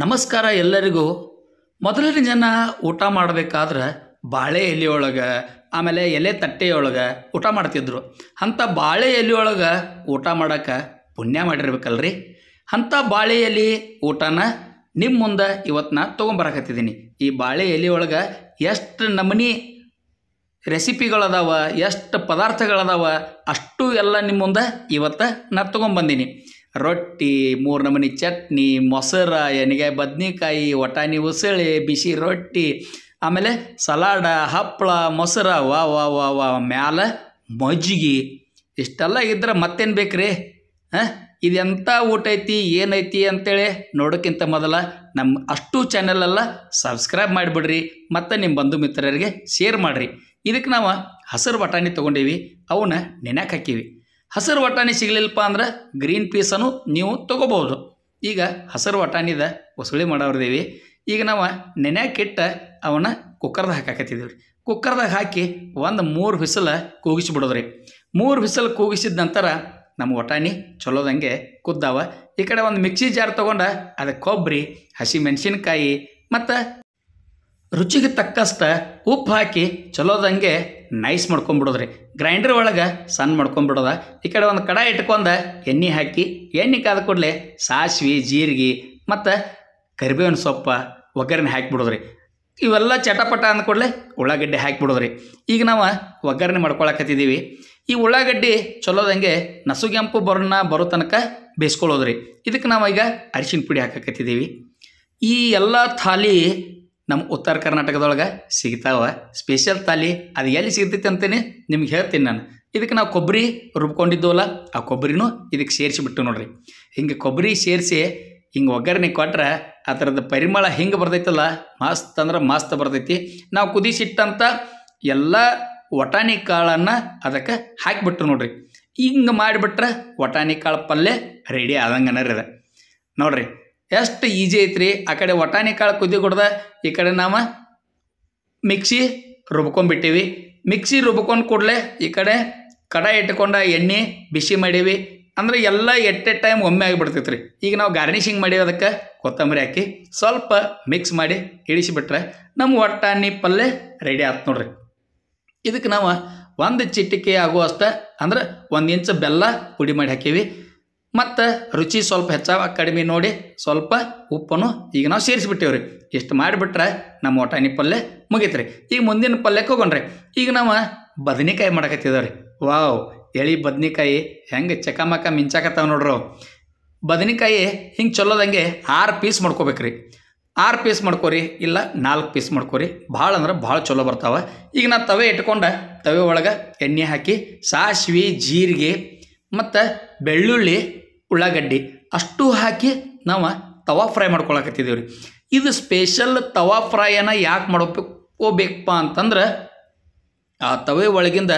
ನಮಸ್ಕಾರ ಎಲ್ಲರಿಗೂ ಮೊದಲನೇ ಜನ ಊಟ ಮಾಡಬೇಕಾದ್ರೆ ಬಾಳೆ ಎಲೆಯೊಳಗೆ ಆಮೇಲೆ ಎಲೆ ತಟ್ಟೆಯೊಳಗೆ ಊಟ ಮಾಡ್ತಿದ್ರು ಅಂಥ ಬಾಳೆ ಎಲೆಯೊಳಗೆ ಊಟ ಮಾಡೋಕೆ ಪುಣ್ಯ ಮಾಡಿರ್ಬೇಕಲ್ರಿ ಅಂಥ ಬಾಳೆ ಎಲೆ ಊಟನ ನಿಮ್ಮ ಮುಂದೆ ಇವತ್ತನ್ನ ತೊಗೊಂಬರಕತ್ತಿದ್ದೀನಿ ಈ ಬಾಳೆ ಎಲೆಯೊಳಗೆ ಎಷ್ಟು ನಮೂನಿ ರೆಸಿಪಿಗಳದಾವ ಎಷ್ಟು ಪದಾರ್ಥಗಳದಾವ ಅಷ್ಟು ಎಲ್ಲ ನಿಮ್ಮ ಮುಂದೆ ಇವತ್ತು ನಾನು ತೊಗೊಂಬಂದೀನಿ ರೊಟ್ಟಿ ಮೂರು ನಮೂನಿ ಚಟ್ನಿ ಮೊಸರ ಎಣ್ಗಾಯಿ ಬದ್ನೆಕಾಯಿ ವಟಾಣಿ ಉಸಳಿ ಬಿಸಿ ರೊಟ್ಟಿ ಆಮೇಲೆ ಸಲಾಡ ಹಪ್ಪಳ ಮೊಸರ ವಾ ವಾ ವಾ ವಾ ಮ್ಯಾಲ ಮಜ್ಜಿಗೆ ಇಷ್ಟೆಲ್ಲ ಇದ್ರೆ ಮತ್ತೇನು ಬೇಕು ರೀ ಹಾಂ ಇದೆಂಥ ಊಟ ಐತಿ ಏನೈತಿ ಅಂತೇಳಿ ನೋಡೋಕ್ಕಿಂತ ಮೊದಲ ನಮ್ಮ ಅಷ್ಟು ಚಾನಲೆಲ್ಲ ಸಬ್ಸ್ಕ್ರೈಬ್ ಮಾಡಿಬಿಡ್ರಿ ಮತ್ತು ನಿಮ್ಮ ಬಂಧು ಮಿತ್ರರಿಗೆ ಶೇರ್ ಮಾಡಿರಿ ಇದಕ್ಕೆ ನಾವು ಹಸಿರು ಬಟಾಣಿ ತೊಗೊಂಡೀವಿ ಅವನ್ನ ನೆನೆಯಕ್ಕೆ ಹಾಕೀವಿ ಹಸಿರು ವಟಾಣಿ ಸಿಗಲಿಲ್ಲಪ್ಪ ಅಂದ್ರೆ ಗ್ರೀನ್ ಪೀಸನ್ನು ನೀವು ತೊಗೋಬೋದು ಈಗ ಹಸಿರು ವಟಾಣಿದ ವಸೂಲಿ ಮಾಡೋರ್ದೇವಿ ಈಗ ನಾವು ಕೆಟ್ಟ ಅವನ್ನ ಕುಕ್ಕರ್ದಾಗ ಹಾಕಾಕತ್ತಿದ್ದೀವಿ ರೀ ಕುಕ್ಕರ್ದಾಗ ಹಾಕಿ ಒಂದು ಮೂರು ಬಿಸಿಲು ಕೂಗಿಸಿಬಿಡೋದ್ರಿ ಮೂರು ಬಿಸಿಲು ಕೂಗಿಸಿದ ನಂತರ ನಮ್ಮ ವಟಾಣಿ ಚಲೋದಂಗೆ ಕುದ್ದಾವ ಈ ಕಡೆ ಒಂದು ಮಿಕ್ಸಿ ಜಾರ್ ತೊಗೊಂಡ ಅದಕ್ಕೆ ಕೊಬ್ಬರಿ ಹಸಿ ಮೆಣಸಿನ್ಕಾಯಿ ಮತ್ತು ರುಚಿಗೆ ತಕ್ಕಷ್ಟು ಉಪ್ಪು ಹಾಕಿ ಚಲೋದಂಗೆ ನೈಸ್ ಮಾಡ್ಕೊಂಬಿಡೋದ್ರಿ ಗ್ರೈಂಡರ್ ಒಳಗೆ ಸಣ್ಣ ಮಾಡ್ಕೊಂಬಿಡೋದ ಈ ಕಡೆ ಒಂದು ಕಡ ಇಟ್ಕೊಂಡು ಎಣ್ಣೆ ಹಾಕಿ ಎಣ್ಣೆ ಕಾದ ಕೂಡಲೆ ಸಾಸಿವೆ ಜೀರಿಗೆ ಮತ್ತು ಕರಿಬೇವಿನ ಸೊಪ್ಪು ಒಗ್ಗರಣೆ ಹಾಕಿಬಿಡೋದ್ರಿ ಇವೆಲ್ಲ ಚಟಪಟ ಕೂಡಲೆ ಉಳ್ಳಾಗಡ್ಡೆ ಹಾಕಿಬಿಡೋದ್ರಿ ಈಗ ನಾವು ಒಗ್ಗರಣೆ ಮಾಡ್ಕೊಳಕತ್ತಿದ್ದೀವಿ ಈ ಉಳ್ಳಾಗಡ್ಡಿ ಚಲೋದಂಗೆ ನಸುಗೆಂಪು ಬರೋಣ ಬರೋ ತನಕ ಬೇಯಿಸ್ಕೊಳ್ಳೋದ್ರಿ ಇದಕ್ಕೆ ನಾವು ಈಗ ಅರಿಶಿನ ಪುಡಿ ಹಾಕಕತ್ತಿದ್ದೀವಿ ಈ ಎಲ್ಲ ಥಾಲಿ ನಮ್ಮ ಉತ್ತರ ಕರ್ನಾಟಕದೊಳಗೆ ಸಿಗ್ತಾವೆ ಸ್ಪೆಷಲ್ ತಾಲಿ ಅದು ಎಲ್ಲಿ ಸಿಗ್ತೈತೆ ಅಂತೇನೆ ನಿಮ್ಗೆ ಹೇಳ್ತೀನಿ ನಾನು ಇದಕ್ಕೆ ನಾವು ಕೊಬ್ಬರಿ ರುಬ್ಕೊಂಡಿದ್ದೆವಲ್ಲ ಆ ಕೊಬ್ಬರಿನೂ ಇದಕ್ಕೆ ಸೇರಿಸಿಬಿಟ್ಟು ನೋಡ್ರಿ ಹಿಂಗೆ ಕೊಬ್ಬರಿ ಸೇರಿಸಿ ಹಿಂಗೆ ಒಗ್ಗರಣೆ ಕೊಟ್ರೆ ಆ ಥರದ ಪರಿಮಳ ಹಿಂಗೆ ಬರ್ತೈತಲ್ಲ ಮಸ್ತ್ ಅಂದ್ರೆ ಮಸ್ತ್ ಬರ್ತೈತಿ ನಾವು ಕುದಿಸಿಟ್ಟಂಥ ಎಲ್ಲ ಒಟಾಣಿ ಕಾಳನ್ನು ಅದಕ್ಕೆ ಹಾಕಿಬಿಟ್ರು ನೋಡ್ರಿ ಹಿಂಗೆ ಮಾಡಿಬಿಟ್ರೆ ವಟಾಣಿ ಕಾಳು ಪಲ್ಯ ರೆಡಿ ಆದಂಗೆ ಅದ ನೋಡ್ರಿ ಎಷ್ಟು ಈಜಿ ಐತ್ರಿ ಆ ಕಡೆ ವಟಾಣಿ ಕಾಳು ಕುದಿ ಕೊಡ್ದೆ ಈ ಕಡೆ ನಾವು ಮಿಕ್ಸಿ ರುಬ್ಕೊಂಡ್ಬಿಟ್ಟಿವಿ ಮಿಕ್ಸಿ ರುಬ್ಕೊಂಡು ಕೂಡಲೇ ಈ ಕಡೆ ಕಡಾಯಿ ಇಟ್ಕೊಂಡ ಎಣ್ಣೆ ಬಿಸಿ ಮಾಡೀವಿ ಅಂದರೆ ಎಲ್ಲ ಎಟ್ಟೆ ಟೈಮ್ ಒಮ್ಮೆ ಆಗಿಬಿಡ್ತೈತೆ ರೀ ಈಗ ನಾವು ಗಾರ್ನಿಷಿಂಗ್ ಮಾಡೀವಿ ಅದಕ್ಕೆ ಕೊತ್ತಂಬರಿ ಹಾಕಿ ಸ್ವಲ್ಪ ಮಿಕ್ಸ್ ಮಾಡಿ ಇಳಿಸಿಬಿಟ್ರೆ ನಮ್ಮ ವಟಾಣಿ ಪಲ್ಯ ರೆಡಿ ಆಯ್ತು ನೋಡ್ರಿ ಇದಕ್ಕೆ ನಾವು ಒಂದು ಚಿಟಿಕೆ ಆಗುವಷ್ಟು ಅಂದ್ರೆ ಒಂದು ಇಂಚು ಬೆಲ್ಲ ಪುಡಿ ಮಾಡಿ ಹಾಕೀವಿ ಮತ್ತು ರುಚಿ ಸ್ವಲ್ಪ ಹೆಚ್ಚಾವ ಕಡಿಮೆ ನೋಡಿ ಸ್ವಲ್ಪ ಉಪ್ಪನ್ನು ಈಗ ನಾವು ಸೇರಿಸಿಬಿಟ್ಟೇವ್ರಿ ಇಷ್ಟು ಮಾಡಿಬಿಟ್ರೆ ನಮ್ಮ ಒಟಾಣಿ ಪಲ್ಯ ರೀ ಈಗ ಮುಂದಿನ ಪಲ್ಯಕ್ಕೆ ಹೋಗೋಣ್ರಿ ಈಗ ನಾವು ಬದನೆಕಾಯಿ ಮಾಡಕತ್ತಿದ್ದೇವೆ ರೀ ವಾವ್ ಎಳಿ ಬದನೆಕಾಯಿ ಹೆಂಗೆ ಚಕಮಕ ಮಿಂಚಾಕತ್ತಾವ ನೋಡ್ರಿ ಬದನೆಕಾಯಿ ಹಿಂಗೆ ಚಲೋದಂಗೆ ಆರು ಪೀಸ್ ಮಾಡ್ಕೋಬೇಕ್ರಿ ಆರು ಪೀಸ್ ಮಾಡ್ಕೋರಿ ಇಲ್ಲ ನಾಲ್ಕು ಪೀಸ್ ಮಾಡ್ಕೋರಿ ಭಾಳ ಅಂದ್ರೆ ಭಾಳ ಚಲೋ ಬರ್ತಾವೆ ಈಗ ನಾನು ತವೆ ಇಟ್ಕೊಂಡು ತವೆ ಒಳಗೆ ಎಣ್ಣೆ ಹಾಕಿ ಸಾಸಿವೆ ಜೀರಿಗೆ ಮತ್ತು ಬೆಳ್ಳುಳ್ಳಿ ಉಳ್ಳಾಗಡ್ಡಿ ಅಷ್ಟು ಹಾಕಿ ನಾವು ತವಾ ಫ್ರೈ ಮಾಡ್ಕೊಳಕತ್ತಿದ್ದೀವಿ ರೀ ಇದು ಸ್ಪೆಷಲ್ ತವಾ ಫ್ರೈಯನ್ನು ಯಾಕೆ ಮಾಡ್ಕೋಬೇಕಪ್ಪ ಅಂತಂದ್ರೆ ಆ ತವೆ ಒಳಗಿಂದ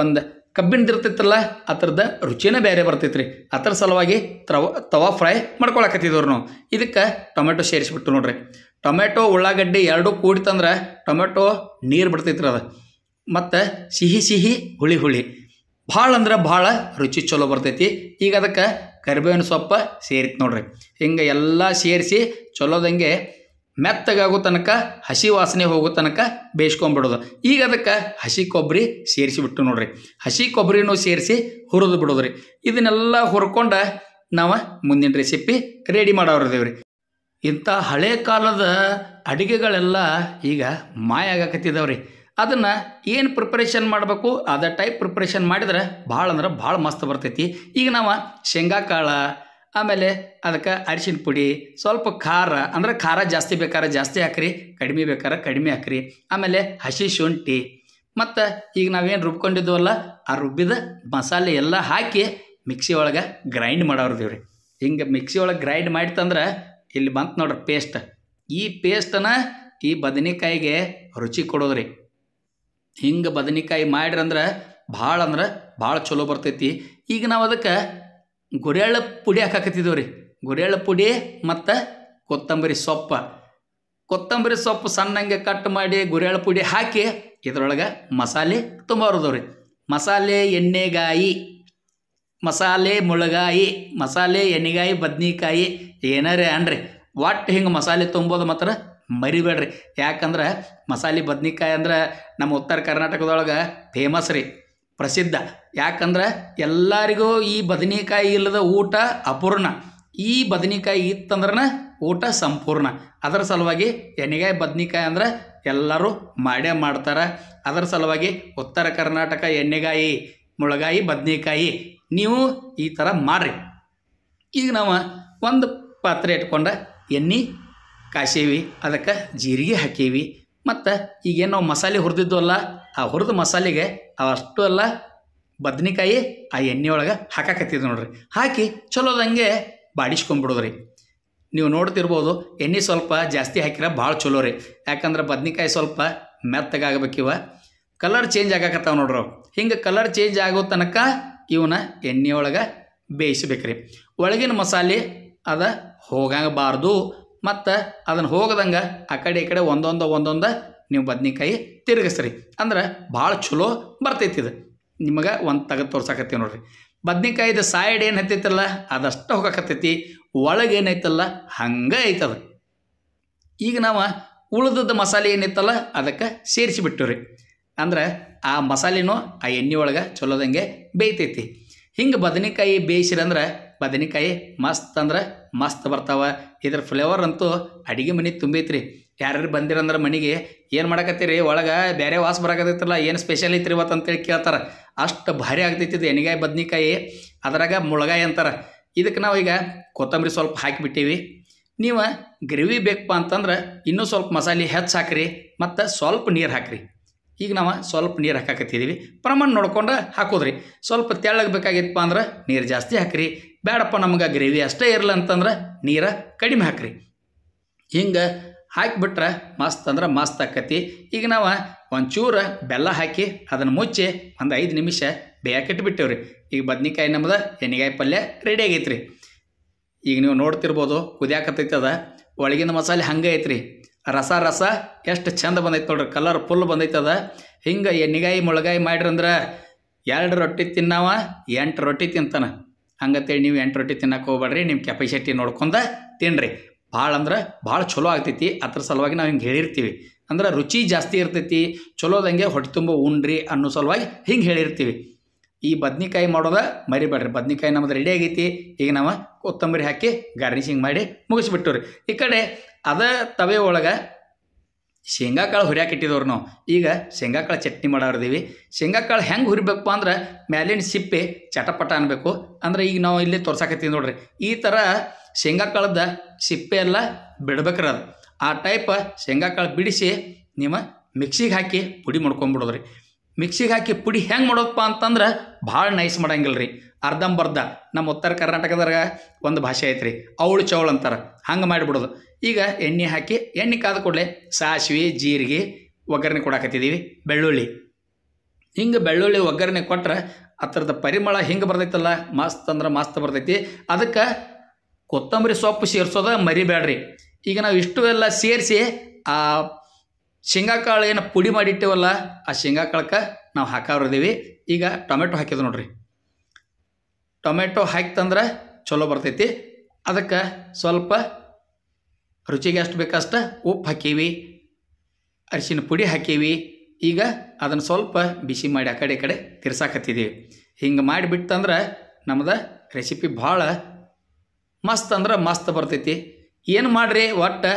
ಒಂದು ಕಬ್ಬಿಣದಿರ್ತೈತಲ್ಲ ಆ ಥರದ ರುಚಿನೇ ಬೇರೆ ಬರ್ತೈತ್ರಿ ಅದರ ಸಲುವಾಗಿ ತವ ತವಾ ಫ್ರೈ ಮಾಡ್ಕೊಳಕತ್ತಿದ್ದೀವ್ರಿ ನಾವು ಇದಕ್ಕೆ ಟೊಮೆಟೊ ಸೇರಿಸ್ಬಿಟ್ಟು ನೋಡ್ರಿ ಟೊಮೆಟೊ ಉಳ್ಳಾಗಡ್ಡಿ ಎರಡೂ ಕೂಡಿತಂದ್ರೆ ಟೊಮೆಟೊ ನೀರು ಬಿಡ್ತೈತ್ರಿ ಅದು ಮತ್ತು ಸಿಹಿ ಸಿಹಿ ಹುಳಿ ಹುಳಿ ಭಾಳ ಅಂದ್ರೆ ಭಾಳ ರುಚಿ ಚಲೋ ಬರ್ತೈತಿ ಈಗ ಅದಕ್ಕೆ ಕರಿಬೇವಿನ ಸೊಪ್ಪು ಸೇರಿತ್ ನೋಡ್ರಿ ಹಿಂಗೆ ಎಲ್ಲ ಸೇರಿಸಿ ಚಲೋದಂಗೆ ಮೆತ್ತಗಾಗೋ ತನಕ ಹಸಿ ವಾಸನೆ ಹೋಗೋ ತನಕ ಬೇಯಿಸ್ಕೊಂಬಿಡೋದು ಈಗ ಅದಕ್ಕೆ ಹಸಿ ಕೊಬ್ಬರಿ ಸೇರಿಸಿಬಿಟ್ಟು ನೋಡ್ರಿ ಹಸಿ ಕೊಬ್ಬರಿನೂ ಸೇರಿಸಿ ಹುರಿದು ಬಿಡೋದ್ರಿ ಇದನ್ನೆಲ್ಲ ಹುರ್ಕೊಂಡು ನಾವು ಮುಂದಿನ ರೆಸಿಪಿ ರೆಡಿ ಮಾಡೋರಿದ್ದೇವ್ರಿ ಇಂಥ ಹಳೆ ಕಾಲದ ಅಡುಗೆಗಳೆಲ್ಲ ಈಗ ಮಾಯ ಅದನ್ನು ಏನು ಪ್ರಿಪ್ರೇಷನ್ ಮಾಡಬೇಕು ಅದ ಟೈಪ್ ಪ್ರಿಪ್ರೇಷನ್ ಮಾಡಿದ್ರೆ ಭಾಳ ಅಂದ್ರೆ ಭಾಳ ಮಸ್ತ್ ಬರ್ತೈತಿ ಈಗ ನಾವು ಶೇಂಗಾಕಾಳು ಆಮೇಲೆ ಅದಕ್ಕೆ ಅರಿಶಿನ ಪುಡಿ ಸ್ವಲ್ಪ ಖಾರ ಅಂದ್ರೆ ಖಾರ ಜಾಸ್ತಿ ಬೇಕಾದ್ರೆ ಜಾಸ್ತಿ ಹಾಕ್ರಿ ಕಡಿಮೆ ಬೇಕಾದ್ರೆ ಕಡಿಮೆ ಹಾಕ್ರಿ ಆಮೇಲೆ ಹಸಿ ಶುಂಠಿ ಮತ್ತು ಈಗ ನಾವೇನು ರುಬ್ಕೊಂಡಿದ್ವಲ್ಲ ಆ ರುಬ್ಬಿದ ಮಸಾಲೆ ಎಲ್ಲ ಹಾಕಿ ಮಿಕ್ಸಿ ಒಳಗೆ ಗ್ರೈಂಡ್ ಮಾಡೋರ್ದೀವಿ ರೀ ಹಿಂಗೆ ಮಿಕ್ಸಿ ಒಳಗೆ ಗ್ರೈಂಡ್ ಮಾಡಿತಂದ್ರೆ ಇಲ್ಲಿ ಬಂತು ನೋಡ್ರಿ ಪೇಸ್ಟ್ ಈ ಪೇಸ್ಟನ್ನು ಈ ಬದನೆಕಾಯಿಗೆ ರುಚಿ ಕೊಡೋದ್ರಿ ಹಿಂಗೆ ಬದನೆಕಾಯಿ ಮಾಡ್ರಿ ಅಂದ್ರೆ ಭಾಳ ಅಂದ್ರೆ ಭಾಳ ಚಲೋ ಬರ್ತೈತಿ ಈಗ ನಾವು ಅದಕ್ಕೆ ಗುರೆಳ್ಳ ಪುಡಿ ಹಾಕಾಕತ್ತಿದ್ದೇವೆ ರೀ ಪುಡಿ ಮತ್ತು ಕೊತ್ತಂಬರಿ ಸೊಪ್ಪ ಕೊತ್ತಂಬರಿ ಸೊಪ್ಪು ಸಣ್ಣಂಗೆ ಕಟ್ ಮಾಡಿ ಗುರೆಳ್ಳ ಪುಡಿ ಹಾಕಿ ಇದರೊಳಗೆ ಮಸಾಲೆ ತುಂಬ ರೀ ಮಸಾಲೆ ಎಣ್ಣೆಗಾಯಿ ಮಸಾಲೆ ಮುಳಗಾಯಿ ಮಸಾಲೆ ಎಣ್ಣೆಗಾಯಿ ಬದ್ನಿಕಾಯಿ ಏನಾರೇ ಅನ್ರಿ ಒಟ್ಟು ಹಿಂಗೆ ಮಸಾಲೆ ತುಂಬೋದು ಮಾತ್ರ ಮರಿಬೇಡ್ರಿ ಯಾಕಂದ್ರೆ ಮಸಾಲೆ ಬದ್ನಿಕಾಯಿ ಅಂದ್ರೆ ನಮ್ಮ ಉತ್ತರ ಕರ್ನಾಟಕದೊಳಗೆ ಫೇಮಸ್ ರೀ ಪ್ರಸಿದ್ಧ ಯಾಕಂದ್ರೆ ಎಲ್ಲರಿಗೂ ಈ ಬದನೆಕಾಯಿ ಇಲ್ಲದ ಊಟ ಅಪೂರ್ಣ ಈ ಬದನೆಕಾಯಿ ಇತ್ತಂದ್ರೆ ಊಟ ಸಂಪೂರ್ಣ ಅದರ ಸಲುವಾಗಿ ಎಣ್ಣೆಗಾಯಿ ಬದನೆಕಾಯಿ ಅಂದ್ರೆ ಎಲ್ಲರೂ ಮಾಡೇ ಮಾಡ್ತಾರೆ ಅದರ ಸಲುವಾಗಿ ಉತ್ತರ ಕರ್ನಾಟಕ ಎಣ್ಣೆಗಾಯಿ ಮುಳಗಾಯಿ ಬದನೆಕಾಯಿ ನೀವು ಈ ಥರ ಮಾಡ್ರಿ ಈಗ ನಾವು ಒಂದು ಪಾತ್ರೆ ಇಟ್ಕೊಂಡು ಎಣ್ಣೆ ಕಾಯಿಸೀವಿ ಅದಕ್ಕೆ ಜೀರಿಗೆ ಹಾಕೀವಿ ಮತ್ತು ಈಗೇನು ನಾವು ಮಸಾಲೆ ಹುರಿದಿದ್ದವಲ್ಲ ಆ ಹುರಿದ ಮಸಾಲೆಗೆ ಅವಷ್ಟು ಅಲ್ಲ ಬದನೆಕಾಯಿ ಆ ಎಣ್ಣೆ ಒಳಗೆ ಹಾಕಾಕತ್ತಿದ್ದು ನೋಡ್ರಿ ಹಾಕಿ ಚಲೋದಂಗೆ ಬಾಡಿಸ್ಕೊಂಡ್ಬಿಡೋದ್ರಿ ನೀವು ನೋಡ್ತಿರ್ಬೋದು ಎಣ್ಣೆ ಸ್ವಲ್ಪ ಜಾಸ್ತಿ ಹಾಕಿರ ಭಾಳ ಚಲೋ ರೀ ಯಾಕಂದ್ರೆ ಬದ್ನಿಕಾಯಿ ಸ್ವಲ್ಪ ಮೆತ್ತಗಾಗಬೇಕಿವ ಕಲರ್ ಚೇಂಜ್ ಆಗಕತ್ತಾವ ನೋಡ್ರಿ ಹಿಂಗೆ ಕಲರ್ ಚೇಂಜ್ ಆಗೋ ತನಕ ಇವನ್ನ ಎಣ್ಣೆ ಒಳಗೆ ಬೇಯಿಸ್ಬೇಕ್ರಿ ಒಳಗಿನ ಮಸಾಲೆ ಅದ ಹೋಗಂಗಬಾರ್ದು ಮತ್ತು ಅದನ್ನು ಹೋಗದಂಗೆ ಆ ಕಡೆ ಈ ಕಡೆ ಒಂದೊಂದು ಒಂದೊಂದು ನೀವು ಬದ್ನಿಕಾಯಿ ತಿರುಗಿಸ್ರಿ ಅಂದ್ರೆ ಭಾಳ ಚಲೋ ಬರ್ತೈತಿ ಇದು ನಿಮಗೆ ಒಂದು ತೆಗೆದು ತೋರ್ಸಕತ್ತೀವಿ ನೋಡ್ರಿ ಬದ್ನಿಕಾಯಿದು ಸೈಡ್ ಏನು ಹತ್ತೈತಲ್ಲ ಅದಷ್ಟು ಹೋಗಕತ್ತೈತಿ ಒಳಗೆ ಏನೈತಲ್ಲ ಹಂಗೆ ಐತದ ಈಗ ನಾವು ಉಳಿದದ ಮಸಾಲೆ ಏನಿತ್ತಲ್ಲ ಅದಕ್ಕೆ ಸೇರಿಸಿಬಿಟ್ಟು ರೀ ಅಂದ್ರೆ ಆ ಮಸಾಲೆನೂ ಆ ಎಣ್ಣೆ ಒಳಗೆ ಚಲೋದಂಗೆ ಬೇಯ್ತೈತಿ ಹಿಂಗೆ ಬದನೆಕಾಯಿ ಬೇಯಿಸಿರಂದ್ರೆ ಬದನೆಕಾಯಿ ಮಸ್ತ್ ಅಂದ್ರೆ ಮಸ್ತ್ ಬರ್ತಾವೆ ಇದ್ರ ಫ್ಲೇವರ್ ಅಂತೂ ಅಡುಗೆ ಮನೆ ತುಂಬೈತ್ರಿ ಯಾರ್ಯಾರು ಬಂದಿರಂದ್ರೆ ಮನೆಗೆ ಏನು ಮಾಡಕತ್ತೀರಿ ಒಳಗೆ ಬೇರೆ ವಾಸ ಬರಕತ್ತೈತ್ರಲ್ಲ ಏನು ಸ್ಪೆಷಲ್ ಐತ್ರಿ ಇವತ್ತು ಅಂತೇಳಿ ಕೇಳ್ತಾರೆ ಅಷ್ಟು ಭಾರಿ ಆಗ್ತೈತಿದ್ದು ಎಣ್ಗಾಯಿ ಬದ್ನಿಕಾಯಿ ಅದ್ರಾಗ ಮುಳಗಾಯಿ ಅಂತಾರೆ ಇದಕ್ಕೆ ನಾವು ಈಗ ಕೊತ್ತಂಬರಿ ಸ್ವಲ್ಪ ಹಾಕಿಬಿಟ್ಟೀವಿ ನೀವು ಗ್ರೇವಿ ಬೇಕಪ್ಪ ಅಂತಂದ್ರೆ ಇನ್ನೂ ಸ್ವಲ್ಪ ಮಸಾಲೆ ಹೆಚ್ಚು ಹಾಕ್ರಿ ಮತ್ತು ಸ್ವಲ್ಪ ನೀರು ಹಾಕ್ರಿ ಈಗ ನಾವು ಸ್ವಲ್ಪ ನೀರು ಹಾಕಾಕತ್ತಿದ್ದೀವಿ ಪ್ರಮಾಣ ನೋಡ್ಕೊಂಡು ಹಾಕೋದ್ರಿ ಸ್ವಲ್ಪ ತೆಳ್ಳಗೆ ಬೇಕಾಗಿತ್ತಪ್ಪ ಅಂದ್ರೆ ನೀರು ಜಾಸ್ತಿ ಹಾಕಿರಿ ಬೇಡಪ್ಪ ನಮ್ಗೆ ಗ್ರೇವಿ ಅಷ್ಟೇ ಇರಲ್ಲ ಅಂತಂದ್ರೆ ನೀರು ಕಡಿಮೆ ಹಾಕಿರಿ ಹಿಂಗೆ ಹಾಕಿಬಿಟ್ರೆ ಮಸ್ತ್ ಅಂದ್ರೆ ಮಸ್ತ್ ಆಕತಿ ಈಗ ನಾವು ಒಂಚೂರು ಬೆಲ್ಲ ಹಾಕಿ ಅದನ್ನು ಮುಚ್ಚಿ ಒಂದು ಐದು ನಿಮಿಷ ಬೇಯಕಿಟ್ಬಿಟ್ಟೇವ್ರಿ ಈಗ ಬದ್ನಿಕಾಯಿ ನಮ್ದು ಎಣ್ಣೆಗಾಯಿ ಪಲ್ಯ ರೆಡಿ ಆಗೈತ್ರಿ ಈಗ ನೀವು ನೋಡ್ತಿರ್ಬೋದು ಕುದಿಯಾಕತ್ತೈತದ ಒಳಗಿನ ಮಸಾಲೆ ಹಂಗೆ ಐತ್ರಿ ರಸ ರಸ ಎಷ್ಟು ಚಂದ ಬಂದೈತೆ ನೋಡ್ರಿ ಕಲರ್ ಫುಲ್ ಬಂದೈತದ ಹಿಂಗೆ ಎಣ್ಣಿಗಾಯಿ ಮುಳಗಾಯಿ ಅಂದ್ರೆ ಎರಡು ರೊಟ್ಟಿ ತಿನ್ನವ ಎಂಟು ರೊಟ್ಟಿ ತಿಂತಾನೆ ಹಂಗಂತೇಳಿ ನೀವು ಎಂಟು ರೊಟ್ಟಿ ತಿನ್ನಕ್ಕೆ ಹೋಗ್ಬೇಡ್ರಿ ನಿಮ್ಮ ಕೆಪಾಸಿಟಿ ನೋಡ್ಕೊಂಡು ತಿನ್ನಿರಿ ಭಾಳ ಅಂದ್ರೆ ಭಾಳ ಚಲೋ ಆಗ್ತೈತಿ ಅದ್ರ ಸಲುವಾಗಿ ನಾವು ಹಿಂಗೆ ಹೇಳಿರ್ತೀವಿ ಅಂದ್ರೆ ರುಚಿ ಜಾಸ್ತಿ ಇರ್ತೈತಿ ಚಲೋದಂಗೆ ಹೊಟ್ಟೆ ತುಂಬ ಉಣ್ರಿ ಅನ್ನೋ ಸಲುವಾಗಿ ಹಿಂಗೆ ಹೇಳಿರ್ತೀವಿ ಈ ಬದ್ನಿಕಾಯಿ ಮಾಡೋದ ಮರಿಬೇಡ್ರಿ ಬದ್ನಿಕಾಯಿ ನಮ್ಮದು ರೆಡಿ ಆಗೈತಿ ಈಗ ನಾವು ಕೊತ್ತಂಬರಿ ಹಾಕಿ ಗಾರ್ನಿಶಿಂಗ್ ಮಾಡಿ ಮುಗಿಸ್ಬಿಟ್ಟು ರೀ ಈ ಕಡೆ ಅದ ತವೆ ಒಳಗೆ ಶೇಂಗಾಕಾಳು ಹುರಿಯಾಕಿಟ್ಟಿದವ್ರು ನಾವು ಈಗ ಶೇಂಗಾಕಾಳು ಚಟ್ನಿ ಮಾಡಾರ್ದೀವಿ ಶೇಂಗಾಕಾಳು ಹೆಂಗೆ ಹುರಿಬೇಕಪ್ಪ ಅಂದ್ರೆ ಮ್ಯಾಲಿನ ಸಿಪ್ಪೆ ಚಟಪಟ ಅನ್ಬೇಕು ಅಂದರೆ ಈಗ ನಾವು ಇಲ್ಲಿ ತೋರ್ಸಾಕತ್ತೀವಿ ನೋಡ್ರಿ ಈ ಥರ ಶೇಂಗಾಕಾಳದ ಸಿಪ್ಪೆ ಎಲ್ಲ ಬಿಡ್ಬೇಕ್ರಿ ಅದು ಆ ಟೈಪ್ ಶೇಂಗಾಕಾಳು ಬಿಡಿಸಿ ನಿಮ್ಮ ಮಿಕ್ಸಿಗೆ ಹಾಕಿ ಪುಡಿ ಮಾಡ್ಕೊಂಬಿಡೋದ್ರಿ ಮಿಕ್ಸಿಗೆ ಹಾಕಿ ಪುಡಿ ಹೆಂಗೆ ಮಾಡೋದಪ್ಪ ಅಂತಂದ್ರೆ ಭಾಳ ನೈಸ್ ಮಾಡಂಗಿಲ್ಲ ರೀ ಅರ್ಧಂಬರ್ಧ ನಮ್ಮ ಉತ್ತರ ಕರ್ನಾಟಕದಾಗ ಒಂದು ಭಾಷೆ ಐತೆ ರೀ ಅವಳು ಚೌಳು ಅಂತಾರೆ ಹಂಗೆ ಮಾಡಿಬಿಡೋದು ಈಗ ಎಣ್ಣೆ ಹಾಕಿ ಎಣ್ಣೆ ಕಾದ ಕೂಡಲೇ ಸಾಸಿವೆ ಜೀರಿಗೆ ಒಗ್ಗರಣೆ ಕೊಡಾಕತ್ತಿದ್ದೀವಿ ಬೆಳ್ಳುಳ್ಳಿ ಹಿಂಗೆ ಬೆಳ್ಳುಳ್ಳಿ ಒಗ್ಗರಣೆ ಕೊಟ್ರೆ ಅದರದ ಪರಿಮಳ ಹಿಂಗೆ ಬರ್ತೈತಲ್ಲ ಮಸ್ತ್ ಅಂದ್ರೆ ಮಸ್ತ್ ಬರ್ತೈತಿ ಅದಕ್ಕೆ ಕೊತ್ತಂಬರಿ ಸೊಪ್ಪು ಸೇರಿಸೋದ ಮರಿಬೇಡ್ರಿ ಈಗ ನಾವು ಇಷ್ಟು ಎಲ್ಲ ಸೇರಿಸಿ ಆ ಶೇಂಗಾಕಾಳು ಏನು ಪುಡಿ ಮಾಡಿಟ್ಟೇವಲ್ಲ ಆ ಶೇಂಗಾಕಾಳಕ್ಕೆ ನಾವು ಹಾಕಿದೀವಿ ಈಗ ಟೊಮೆಟೊ ಹಾಕಿದ್ವಿ ನೋಡ್ರಿ ಟೊಮೆಟೊ ಹಾಕ್ತಂದ್ರೆ ಚಲೋ ಬರ್ತೈತಿ ಅದಕ್ಕೆ ಸ್ವಲ್ಪ ರುಚಿಗೆ ಅಷ್ಟು ಬೇಕಷ್ಟು ಉಪ್ಪು ಹಾಕೀವಿ ಅರಿಶಿನ ಪುಡಿ ಹಾಕೀವಿ ಈಗ ಅದನ್ನು ಸ್ವಲ್ಪ ಬಿಸಿ ಮಾಡಿ ಆ ಕಡೆ ಈ ಕಡೆ ತಿರ್ಸಾಕತ್ತಿದ್ದೀವಿ ಹಿಂಗೆ ಮಾಡಿಬಿಟ್ಟಂದ್ರೆ ನಮ್ದು ರೆಸಿಪಿ ಭಾಳ ಮಸ್ತ್ ಅಂದ್ರೆ ಮಸ್ತ್ ಬರ್ತೈತಿ ಏನು ಮಾಡಿರಿ ಒಟ್ಟು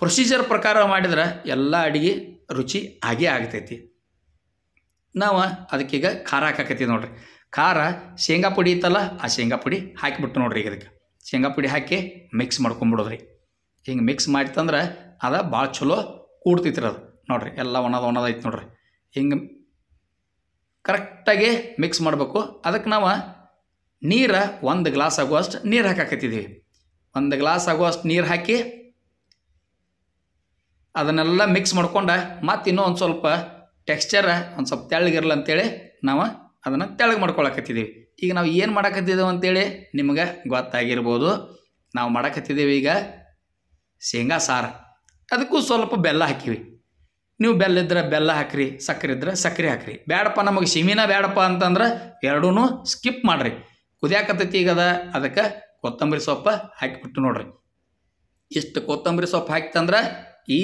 ಪ್ರೊಸೀಜರ್ ಪ್ರಕಾರ ಮಾಡಿದ್ರೆ ಎಲ್ಲ ಅಡಿಗೆ ರುಚಿ ಆಗೇ ಆಗ್ತೈತಿ ನಾವು ಅದಕ್ಕೀಗ ಖಾರ ಹಾಕಾಕತ್ತೀವಿ ನೋಡ್ರಿ ಖಾರ ಶೇಂಗಾ ಪುಡಿ ಇತ್ತಲ್ಲ ಆ ಶೇಂಗಾ ಪುಡಿ ಹಾಕಿಬಿಟ್ಟು ನೋಡ್ರಿ ಈಗ ಅದಕ್ಕೆ ಶೇಂಗಾ ಪುಡಿ ಹಾಕಿ ಮಿಕ್ಸ್ ಮಾಡ್ಕೊಂಬಿಡೋದ್ರಿ ಹಿಂಗೆ ಮಿಕ್ಸ್ ಮಾಡಿತಂದ್ರೆ ಅದು ಭಾಳ ಚಲೋ ಕೂಡ್ತೈತ್ರಿ ಅದು ನೋಡ್ರಿ ಎಲ್ಲ ಒಣದ ಒಣದೈತೆ ನೋಡ್ರಿ ಹಿಂಗೆ ಕರೆಕ್ಟಾಗಿ ಮಿಕ್ಸ್ ಮಾಡಬೇಕು ಅದಕ್ಕೆ ನಾವು ನೀರು ಒಂದು ಗ್ಲಾಸ್ ಆಗುವಷ್ಟು ನೀರು ಹಾಕಾಕತ್ತಿದ್ದೀವಿ ಒಂದು ಗ್ಲಾಸ್ ಆಗುವಷ್ಟು ನೀರು ಹಾಕಿ ಅದನ್ನೆಲ್ಲ ಮಿಕ್ಸ್ ಮಾಡ್ಕೊಂಡು ಮತ್ತು ಇನ್ನೂ ಒಂದು ಸ್ವಲ್ಪ ಟೆಕ್ಸ್ಚರ ಒಂದು ಸ್ವಲ್ಪ ತೆಳ್ಳಗಿರಲ್ಲ ಅಂತೇಳಿ ನಾವು ಅದನ್ನು ತೆಳಗೆ ಮಾಡ್ಕೊಳಕತ್ತಿದ್ದೀವಿ ಈಗ ನಾವು ಏನು ಮಾಡಕತ್ತಿದ್ದೇವೆ ಅಂತೇಳಿ ನಿಮ್ಗೆ ಗೊತ್ತಾಗಿರ್ಬೋದು ನಾವು ಮಾಡಕತ್ತಿದ್ದೀವಿ ಈಗ ಶೇಂಗಾ ಸಾರು ಅದಕ್ಕೂ ಸ್ವಲ್ಪ ಬೆಲ್ಲ ಹಾಕಿವಿ ನೀವು ಬೆಲ್ಲ ಇದ್ರೆ ಬೆಲ್ಲ ಹಾಕ್ರಿ ಸಕ್ಕರೆ ಇದ್ರೆ ಸಕ್ಕರೆ ಹಾಕ್ರಿ ಬೇಡಪ್ಪ ನಮಗೆ ಶಿಮಿನ ಬೇಡಪ್ಪ ಅಂತಂದ್ರೆ ಎರಡೂ ಸ್ಕಿಪ್ ಮಾಡಿರಿ ಕುದಿಯಾಕತ್ತೈತಿ ಈಗ ಅದ ಅದಕ್ಕೆ ಕೊತ್ತಂಬರಿ ಸೊಪ್ಪು ಹಾಕಿಬಿಟ್ಟು ನೋಡ್ರಿ ಇಷ್ಟು ಕೊತ್ತಂಬರಿ ಸೊಪ್ಪು ಹಾಕಿತಂದ್ರೆ ಈ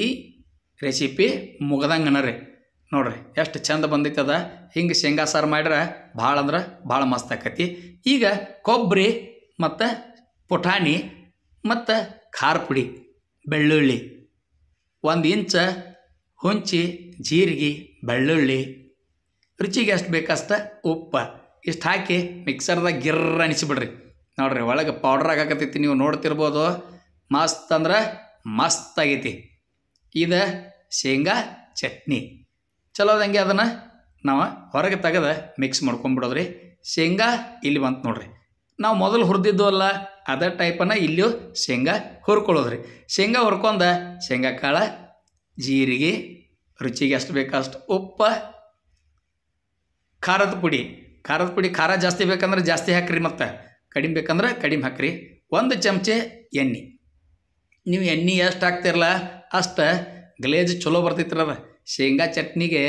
ರೆಸಿಪಿ ಮುಗ್ದಂಗೆ ರೀ ನೋಡಿರಿ ಎಷ್ಟು ಚಂದ ಬಂದಿತ್ತದ ಹಿಂಗೆ ಶೇಂಗಾ ಸಾರು ಮಾಡ್ರೆ ಭಾಳ ಅಂದ್ರೆ ಭಾಳ ಮಸ್ತ್ ಆಕತಿ ಈಗ ಕೊಬ್ಬರಿ ಮತ್ತು ಪುಟಾಣಿ ಮತ್ತು ಖಾರ ಪುಡಿ ಬೆಳ್ಳುಳ್ಳಿ ಒಂದು ಇಂಚ ಹುಂಚಿ ಜೀರಿಗೆ ಬೆಳ್ಳುಳ್ಳಿ ರುಚಿಗೆ ಎಷ್ಟು ಬೇಕಷ್ಟ ಉಪ್ಪು ಇಷ್ಟು ಹಾಕಿ ಮಿಕ್ಸರ್ದಾಗ ಗಿರ್ರ ಅನಿಸಿಬಿಡ್ರಿ ನೋಡ್ರಿ ಒಳಗೆ ಪೌಡ್ರ್ ಆಗಕತ್ತೈತಿ ನೀವು ನೋಡ್ತಿರ್ಬೋದು ಮಸ್ತ್ ಅಂದ್ರೆ ಮಸ್ತ್ ಆಗೈತಿ ಇದು ಶೇಂಗಾ ಚಟ್ನಿ ಚಲೋ ಅದಂಗೆ ಅದನ್ನು ನಾವು ಹೊರಗೆ ತೆಗೆದು ಮಿಕ್ಸ್ ಮಾಡ್ಕೊಂಬಿಡೋದ್ರಿ ಶೇಂಗಾ ಇಲ್ಲಿ ಬಂತು ನೋಡ್ರಿ ನಾವು ಮೊದಲು ಹುರಿದಿದ್ದು ಅಲ್ಲ ಅದೇ ಟೈಪನ್ನು ಇಲ್ಲಿಯೂ ಶೇಂಗಾ ಹುರ್ಕೊಳ್ಳೋದ್ರಿ ಶೇಂಗಾ ಹುರ್ಕೊಂಡ ಶೇಂಗಾ ಕಾಳು ಜೀರಿಗೆ ರುಚಿಗೆ ಎಷ್ಟು ಬೇಕಷ್ಟು ಉಪ್ಪ ಖಾರದ ಪುಡಿ ಖಾರದ ಪುಡಿ ಖಾರ ಜಾಸ್ತಿ ಬೇಕಂದ್ರೆ ಜಾಸ್ತಿ ಹಾಕ್ರಿ ಮತ್ತು ಕಡಿಮೆ ಬೇಕಂದ್ರೆ ಕಡಿಮೆ ಹಾಕ್ರಿ ಒಂದು ಚಮಚೆ ಎಣ್ಣೆ ನೀವು ಎಣ್ಣೆ ಎಷ್ಟು ಹಾಕ್ತಿರಲ್ಲ ಅಷ್ಟು ಗ್ಲೇಜ್ ಚಲೋ ಬರ್ತೈತ್ರಿ ಅದು ಶೇಂಗಾ ಚಟ್ನಿಗೆ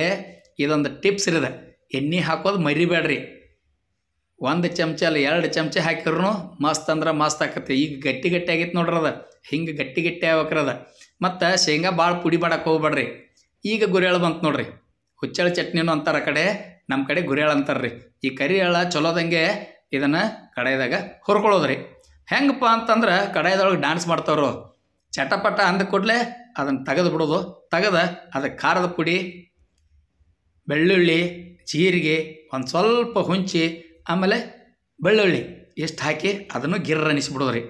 ಇದೊಂದು ಟಿಪ್ಸ್ ಇರದೆ ಎಣ್ಣೆ ಹಾಕೋದು ಮರಿಬೇಡ್ರಿ ಒಂದು ಚಮಚ ಅಲ್ಲಿ ಎರಡು ಚಮಚ ಹಾಕಿದ್ರು ಮಸ್ತ್ ಅಂದ್ರೆ ಮಸ್ತ್ ಆಕತ್ತೆ ಈಗ ಗಟ್ಟಿ ಗಟ್ಟಿ ಆಗೈತೆ ನೋಡ್ರಿ ಅದು ಹಿಂಗೆ ಗಟ್ಟಿ ಗಟ್ಟಿ ಆಗ್ಬೇಕ್ರದ ಮತ್ತು ಶೇಂಗಾ ಭಾಳ ಪುಡಿ ಮಾಡಕ್ಕೆ ಹೋಗ್ಬೇಡ್ರಿ ಈಗ ಗುರಿಯಾಳು ಬಂತು ನೋಡ್ರಿ ಹುಚ್ಚಳ ಚಟ್ನಿನೂ ಅಂತಾರೆ ಕಡೆ ನಮ್ಮ ಕಡೆ ಗುರಿಯಾಳು ಅಂತಾರ್ರಿ ಈ ಕರಿ ಚಲೋದಂಗೆ ಇದನ್ನು ಕಡಾಯ್ದಾಗ ಹುರ್ಕೊಳ್ಳೋದ್ರಿ ಹೆಂಗಪ್ಪ ಅಂತಂದ್ರೆ ಕಡಾಯ್ದೊಳಗೆ ಡ್ಯಾನ್ಸ್ ಮಾಡ್ತವ್ರು ಚಟಪಟ ಅಂದ ಕೂಡಲೇ ಅದನ್ನು ತೆಗೆದು ಬಿಡೋದು ತೆಗೆದ ಅದಕ್ಕೆ ಖಾರದ ಪುಡಿ ಬೆಳ್ಳುಳ್ಳಿ ಜೀರಿಗೆ ಒಂದು ಸ್ವಲ್ಪ ಹುಂಚಿ ಆಮೇಲೆ ಬೆಳ್ಳುಳ್ಳಿ ಎಷ್ಟು ಹಾಕಿ ಅದನ್ನು ಗಿರ್ರನಿಸ್ಬಿಡೋದು ರೀ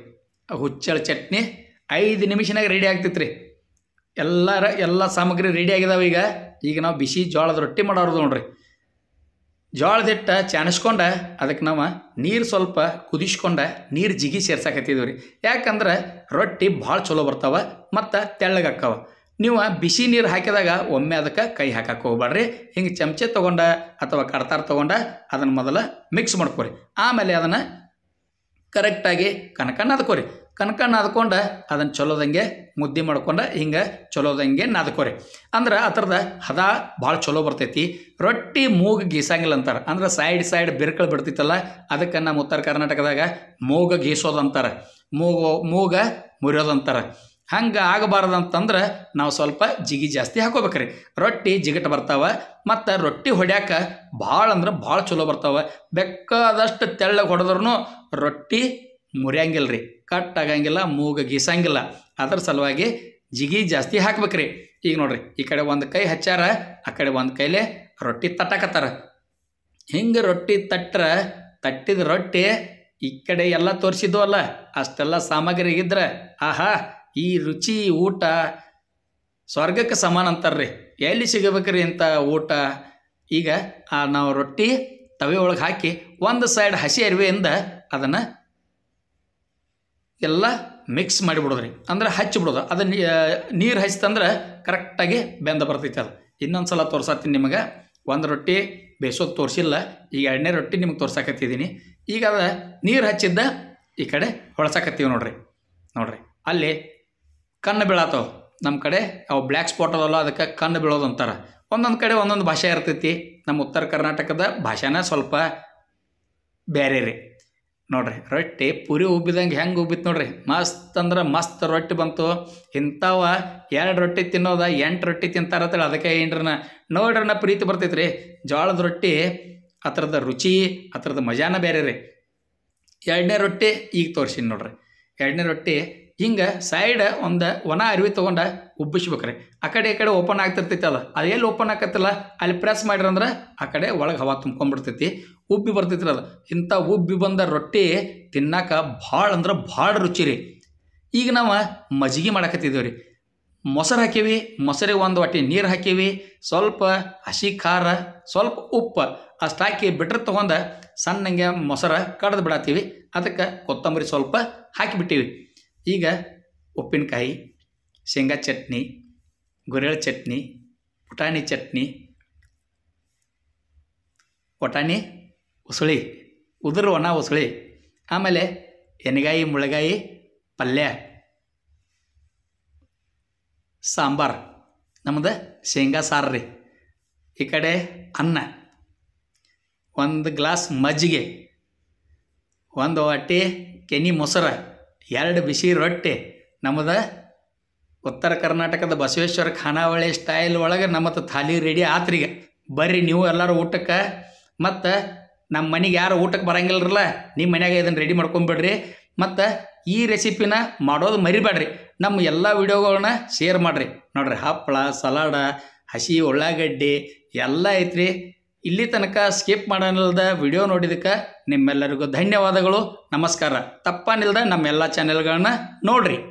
ಹುಚ್ಚಳ ಚಟ್ನಿ ಐದು ನಿಮಿಷನಾಗ ರೆಡಿ ಆಗ್ತಿತ್ತು ರೀ ಎಲ್ಲರ ಎಲ್ಲ ಸಾಮಗ್ರಿ ರೆಡಿ ಆಗಿದಾವೆ ಈಗ ಈಗ ನಾವು ಬಿಸಿ ಜೋಳದ ರೊಟ್ಟಿ ಮಾಡೋರ್ದು ನೋಡ್ರಿ ಜೋಳದ ಹಿಟ್ಟ ಚಾಣಿಸ್ಕೊಂಡ ಅದಕ್ಕೆ ನಾವು ನೀರು ಸ್ವಲ್ಪ ಕುದಿಸ್ಕೊಂಡ ನೀರು ಜಿಗಿ ಸೇರ್ಸಾಕತ್ತಿದ್ದೀವಿ ರೀ ಯಾಕಂದ್ರೆ ರೊಟ್ಟಿ ಭಾಳ ಚಲೋ ಬರ್ತಾವೆ ಮತ್ತು ತೆಳ್ಳಗಾಕ್ಕವ ನೀವು ಬಿಸಿ ನೀರು ಹಾಕಿದಾಗ ಒಮ್ಮೆ ಅದಕ್ಕೆ ಕೈ ಹಾಕಕ್ಕೆ ಹೋಗ್ಬೇಡ್ರಿ ಹಿಂಗೆ ಚಮಚೆ ತೊಗೊಂಡ ಅಥವಾ ಕಡ್ತಾರ ತೊಗೊಂಡ ಅದನ್ನು ಮೊದಲು ಮಿಕ್ಸ್ ಮಾಡ್ಕೊರಿ ಆಮೇಲೆ ಅದನ್ನು ಕರೆಕ್ಟಾಗಿ ಕನಕನ ಅದಕ್ಕೋರಿ ಕನಕ ನಾದ್ಕೊಂಡು ಅದನ್ನು ಚಲೋದಂಗೆ ಮುದ್ದೆ ಮಾಡ್ಕೊಂಡು ಹಿಂಗೆ ಚಲೋದಂಗೆ ನಾದ್ಕೋರಿ ಅಂದ್ರೆ ಆ ಥರದ ಹದ ಭಾಳ ಚಲೋ ಬರ್ತೈತಿ ರೊಟ್ಟಿ ಮೂಗ ಗೀಸಂಗಿಲ್ಲ ಅಂತಾರೆ ಅಂದ್ರೆ ಸೈಡ್ ಸೈಡ್ ಬಿರ್ಕಳು ಬಿಡ್ತಿತ್ತಲ್ಲ ಅದಕ್ಕೆ ನಮ್ಮ ಉತ್ತರ ಕರ್ನಾಟಕದಾಗ ಮೂಗ ಗೀಸೋದು ಅಂತಾರೆ ಮೂಗು ಮೂಗ ಮುರಿಯೋದಂತಾರೆ ಹಂಗೆ ಅಂತಂದ್ರೆ ನಾವು ಸ್ವಲ್ಪ ಜಿಗಿ ಜಾಸ್ತಿ ಹಾಕೋಬೇಕ್ರಿ ರೊಟ್ಟಿ ಜಿಗಟ್ ಬರ್ತಾವೆ ಮತ್ತು ರೊಟ್ಟಿ ಹೊಡ್ಯಾಕ ಭಾಳ ಅಂದ್ರೆ ಭಾಳ ಚಲೋ ಬರ್ತಾವೆ ಬೇಕಾದಷ್ಟು ತೆಳ್ಳಗೆ ಹೊಡೆದ್ರೂ ರೊಟ್ಟಿ ಮುರಿಯಂಗಿಲ್ಲ ರೀ ಕಟ್ ಆಗಂಗಿಲ್ಲ ಮೂಗ ಗೀಸಂಗಿಲ್ಲ ಅದ್ರ ಸಲುವಾಗಿ ಜಿಗಿ ಜಾಸ್ತಿ ಹಾಕ್ಬೇಕ್ರಿ ಈಗ ನೋಡ್ರಿ ಈ ಕಡೆ ಒಂದು ಕೈ ಹಚ್ಚಾರ ಆ ಕಡೆ ಒಂದು ಕೈಲೆ ರೊಟ್ಟಿ ತಟ್ಟಾಕತ್ತಾರ ಹಿಂಗೆ ರೊಟ್ಟಿ ತಟ್ಟ್ರ ತಟ್ಟಿದ ರೊಟ್ಟಿ ಈ ಕಡೆ ಎಲ್ಲ ತೋರಿಸಿದ್ವು ಅಲ್ಲ ಅಷ್ಟೆಲ್ಲ ಸಾಮಗ್ರಿ ಇದ್ರೆ ಆಹಾ ಈ ರುಚಿ ಊಟ ಸ್ವರ್ಗಕ್ಕೆ ಸಮಾನ ಅಂತಾರ್ರಿ ಎಲ್ಲಿ ಸಿಗಬೇಕ್ರಿ ಇಂಥ ಊಟ ಈಗ ಆ ನಾವು ರೊಟ್ಟಿ ತವೆ ಒಳಗೆ ಹಾಕಿ ಒಂದು ಸೈಡ್ ಹಸಿ ಅರಿವೆಯಿಂದ ಅದನ್ನು ಎಲ್ಲ ಮಿಕ್ಸ್ ಮಾಡಿಬಿಡೋದ್ರಿ ಅಂದರೆ ಹಚ್ಚಿಬಿಡೋದು ಅದು ನೀರು ಹಚ್ತಂದ್ರೆ ಕರೆಕ್ಟಾಗಿ ಬೆಂದ ಬರ್ತೈತೆ ಅದು ಇನ್ನೊಂದು ಸಲ ತೋರ್ಸತ್ತೀನಿ ನಿಮಗೆ ಒಂದು ರೊಟ್ಟಿ ಬೇಯಿಸೋದು ತೋರಿಸಿಲ್ಲ ಈಗ ಎರಡನೇ ರೊಟ್ಟಿ ನಿಮ್ಗೆ ತೋರ್ಸಕತ್ತಿದ್ದೀನಿ ಈಗ ಅದು ನೀರು ಹಚ್ಚಿದ್ದ ಈ ಕಡೆ ಹೊಳಸಕತ್ತೀವಿ ನೋಡ್ರಿ ನೋಡ್ರಿ ಅಲ್ಲಿ ಕಣ್ಣು ಬೀಳತ್ತವ ನಮ್ಮ ಕಡೆ ಅವು ಬ್ಲ್ಯಾಕ್ ಸ್ಪಾಟ್ ಅದಲ್ಲ ಅದಕ್ಕೆ ಕಣ್ಣು ಬೀಳೋದು ಅಂತಾರೆ ಒಂದೊಂದು ಕಡೆ ಒಂದೊಂದು ಭಾಷೆ ಇರ್ತೈತಿ ನಮ್ಮ ಉತ್ತರ ಕರ್ನಾಟಕದ ಭಾಷೆನ ಸ್ವಲ್ಪ ಬೇರೆ ರೀ ನೋಡಿರಿ ರೊಟ್ಟಿ ಪುರಿ ಉಬ್ಬಿದಂಗೆ ಹೆಂಗೆ ಉಬ್ಬಿತ್ತು ನೋಡ್ರಿ ಮಸ್ತ್ ಅಂದ್ರೆ ಮಸ್ತ್ ರೊಟ್ಟಿ ಬಂತು ಇಂಥವ ಎರಡು ರೊಟ್ಟಿ ತಿನ್ನೋದ ಎಂಟು ರೊಟ್ಟಿ ಅಂತೇಳಿ ಅದಕ್ಕೆ ಏನ್ರನ್ನ ನೋಡ್ರನ್ನ ಪ್ರೀತಿ ಬರ್ತೈತೆ ರೀ ಜೋಳದ ರೊಟ್ಟಿ ಅದ್ರದ್ದು ರುಚಿ ಅದ್ರದ್ದು ಮಜಾನ ಬೇರೆ ರೀ ಎರಡನೇ ರೊಟ್ಟಿ ಈಗ ತೋರಿಸಿನಿ ನೋಡ್ರಿ ಎರಡನೇ ರೊಟ್ಟಿ ಹಿಂಗೆ ಸೈಡ್ ಒಂದು ಒಣ ಅರಿವಿ ತೊಗೊಂಡು ಉಬ್ಬಿಸ್ಬೇಕ್ರಿ ಆ ಕಡೆ ಈ ಕಡೆ ಓಪನ್ ಆಗ್ತಿರ್ತೈತಿ ಅದು ಅದು ಎಲ್ಲಿ ಓಪನ್ ಆಕತ್ತಲ್ಲ ಅಲ್ಲಿ ಪ್ರೆಸ್ ಮಾಡಿರಂದ್ರೆ ಆ ಕಡೆ ಒಳಗೆ ಹವಾ ತುಂಬ್ಕೊಂಡ್ಬಿಡ್ತೈತಿ ಉಬ್ಬಿ ಅದು ಇಂಥ ಉಬ್ಬಿ ಬಂದ ರೊಟ್ಟಿ ತಿನ್ನಾಕ ಭಾಳ ಅಂದ್ರೆ ಭಾಳ ರುಚಿ ರೀ ಈಗ ನಾವು ಮಜ್ಜಿಗೆ ಮಾಡಕತ್ತಿದ್ದೇವೆ ರೀ ಮೊಸರು ಹಾಕೀವಿ ಮೊಸರಿಗೆ ಒಂದು ಹೊಟ್ಟೆ ನೀರು ಹಾಕೀವಿ ಸ್ವಲ್ಪ ಹಸಿ ಖಾರ ಸ್ವಲ್ಪ ಉಪ್ಪು ಅಷ್ಟು ಹಾಕಿ ಬಿಟ್ರೆ ತೊಗೊಂಡು ಸಣ್ಣಂಗೆ ಮೊಸರು ಕಡ್ದು ಬಿಡತ್ತೀವಿ ಅದಕ್ಕೆ ಕೊತ್ತಂಬರಿ ಸ್ವಲ್ಪ ಹಾಕಿಬಿಟ್ಟಿವಿ ಈಗ ಉಪ್ಪಿನಕಾಯಿ ಶೇಂಗಾ ಚಟ್ನಿ ಗುರೆಳ ಚಟ್ನಿ ಪುಟಾಣಿ ಚಟ್ನಿ ಪುಟಾಣಿ ಉಸುಳಿ ಉದುರು ಒಣ ಉಸುಳಿ ಆಮೇಲೆ ಎಣ್ಗಾಯಿ ಮುಳಗಾಯಿ ಪಲ್ಯ ಸಾಂಬಾರು ನಮ್ದು ಶೇಂಗಾ ಸಾರು ರೀ ಈ ಕಡೆ ಅನ್ನ ಒಂದು ಗ್ಲಾಸ್ ಮಜ್ಜಿಗೆ ಒಂದು ಹೊಟ್ಟೆ ಕೆನಿ ಮೊಸರು ಎರಡು ಬಿಸಿ ರೊಟ್ಟಿ ನಮ್ದು ಉತ್ತರ ಕರ್ನಾಟಕದ ಬಸವೇಶ್ವರ ಖಾನಾವಳಿ ಸ್ಟೈಲ್ ಒಳಗೆ ನಮ್ಮತ್ತು ಥಾಲಿ ರೆಡಿ ಆತ್ರಿಗೆ ಬರ್ರಿ ನೀವು ಎಲ್ಲರೂ ಊಟಕ್ಕೆ ಮತ್ತು ನಮ್ಮ ಮನೆಗೆ ಯಾರು ಊಟಕ್ಕೆ ಬರಂಗಿಲ್ಲರಲ್ಲ ನಿಮ್ಮ ಮನ್ಯಾಗ ಇದನ್ನು ರೆಡಿ ಮಾಡ್ಕೊಂಬಿಡ್ರಿ ಮತ್ತು ಈ ರೆಸಿಪಿನ ಮಾಡೋದು ಮರಿಬೇಡ್ರಿ ನಮ್ಮ ಎಲ್ಲ ವೀಡಿಯೋಗಳನ್ನ ಶೇರ್ ಮಾಡಿರಿ ನೋಡ್ರಿ ಹಪ್ಪಳ ಸಲಾಡ ಹಸಿ ಉಳ್ಳಾಗಡ್ಡಿ ಎಲ್ಲ ಐತ್ರಿ ಇಲ್ಲಿ ತನಕ ಸ್ಕಿಪ್ ಮಾಡೋನಿಲ್ಲದ ವಿಡಿಯೋ ನೋಡಿದಕ್ಕೆ ನಿಮ್ಮೆಲ್ಲರಿಗೂ ಧನ್ಯವಾದಗಳು ನಮಸ್ಕಾರ ತಪ್ಪನಿಲ್ಲದ ನಮ್ಮೆಲ್ಲ ಚಾನೆಲ್ಗಳನ್ನ ನೋಡಿರಿ